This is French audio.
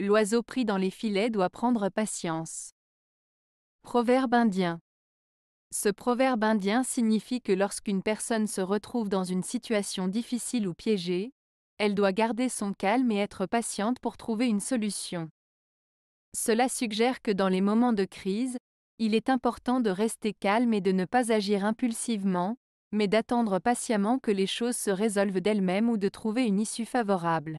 L'oiseau pris dans les filets doit prendre patience. Proverbe indien. Ce proverbe indien signifie que lorsqu'une personne se retrouve dans une situation difficile ou piégée, elle doit garder son calme et être patiente pour trouver une solution. Cela suggère que dans les moments de crise, il est important de rester calme et de ne pas agir impulsivement, mais d'attendre patiemment que les choses se résolvent d'elles-mêmes ou de trouver une issue favorable.